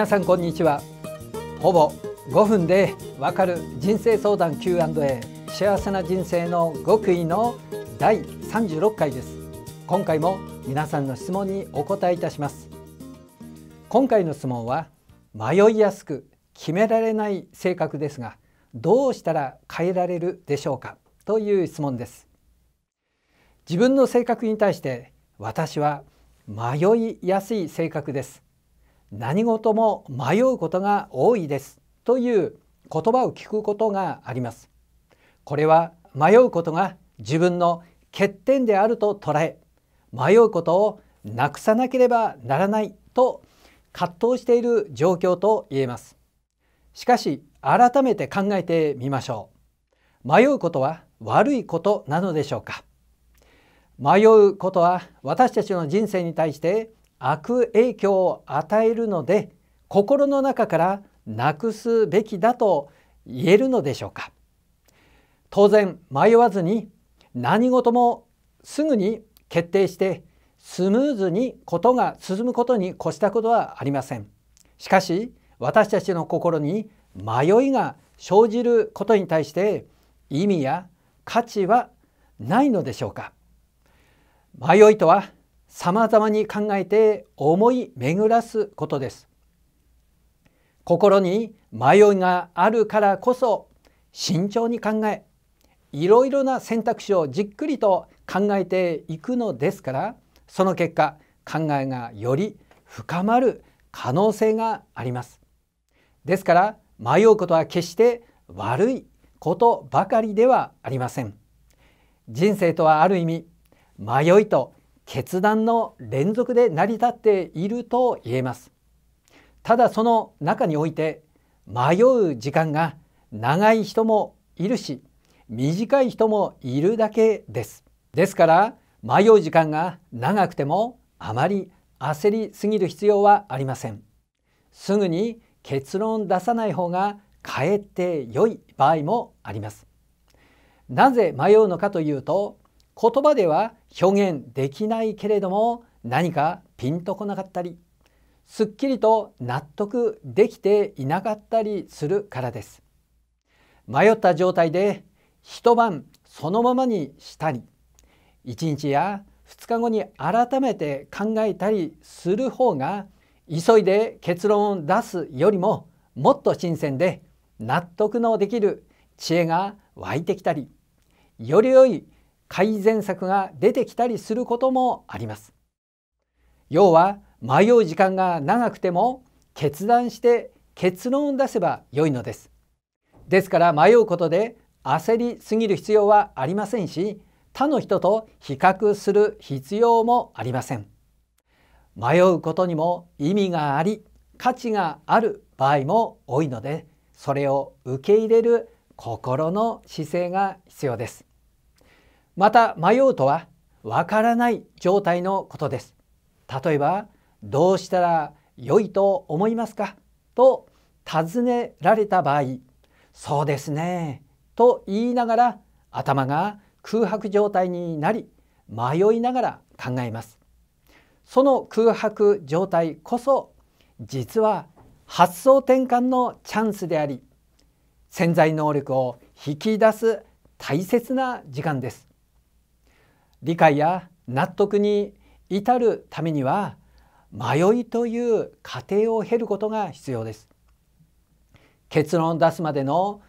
皆さんこんにちはほぼ5分でわかる人生相談 Q&A 幸せな人生の極意の第36回です今回も皆さんの質問にお答えいたします今回の質問は迷いやすく決められない性格ですがどうしたら変えられるでしょうかという質問です自分の性格に対して私は迷いやすい性格です何事も迷うことが多いですという言葉を聞くことがあります。これは迷うことが自分の欠点であると捉え迷うことをなくさなければならないと葛藤している状況と言えます。しかし改めて考えてみましょう。迷うことは悪いことなのでしょうか迷うことは私たちの人生に対して悪影響を与えるので心の中からなくすべきだと言えるのでしょうか当然迷わずに何事もすぐに決定してスムーズにことが進むことに越したことはありませんしかし私たちの心に迷いが生じることに対して意味や価値はないのでしょうか迷いとはざまに考えて思い巡らすことです心に迷いがあるからこそ慎重に考えいろいろな選択肢をじっくりと考えていくのですからその結果考えがより深まる可能性がありますですから迷うことは決して悪いことばかりではありません人生とはある意味迷いと決断の連続で成り立っていると言えますただその中において迷う時間が長い人もいるし短い人もいるだけですですから迷う時間が長くてもあまり焦りすぎる必要はありませんすぐに結論出さない方がかえって良い場合もありますなぜ迷うのかというと言葉では表現できないけれども何かピンとこなかったりすっきりと納得できていなかったりするからです迷った状態で一晩そのままにしたり1日や2日後に改めて考えたりする方が急いで結論を出すよりももっと新鮮で納得のできる知恵が湧いてきたりより良い改善策が出てきたりすることもあります。要は迷う時間が長くても決断して結論を出せば良いのです。ですから迷うことで焦りすぎる必要はありませんし他の人と比較する必要もありません。迷うことにも意味があり価値がある場合も多いのでそれを受け入れる心の姿勢が必要です。また迷うとはわからない状態のことです。例えばどうしたら良いと思いますかと尋ねられた場合そうですねと言いながら頭が空白状態になり迷いながら考えますその空白状態こそ実は発想転換のチャンスであり潜在能力を引き出す大切な時間です理解や納得に至るためには迷いという過程を経ることが必要です結論を出すまでの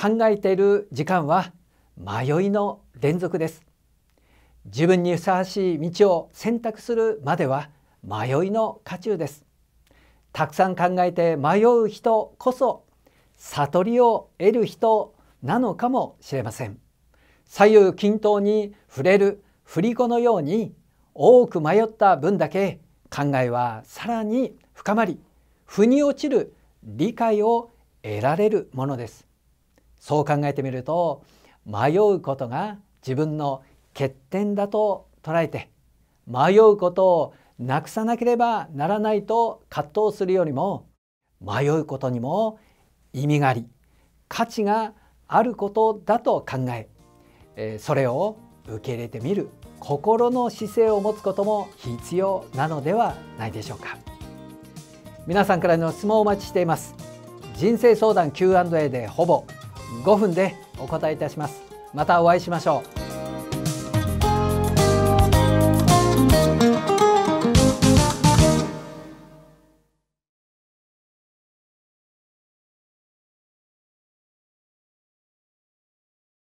考えている時間は迷いの連続です自分にふさわしい道を選択するまでは迷いの渦中ですたくさん考えて迷う人こそ悟りを得る人なのかもしれません左右均等に触れる振り子のように多く迷った分だけ考えはさらに深まり腑に落ちる理解を得られるものですそう考えてみると迷うことが自分の欠点だと捉えて迷うことをなくさなければならないと葛藤するよりも迷うことにも意味があり価値があることだと考えそれを受け入れてみる心の姿勢を持つことも必要なのではないでしょうか皆さんからの質問をお待ちしています人生相談 Q&A でほぼ5分でお答えいたしますまたお会いしましょう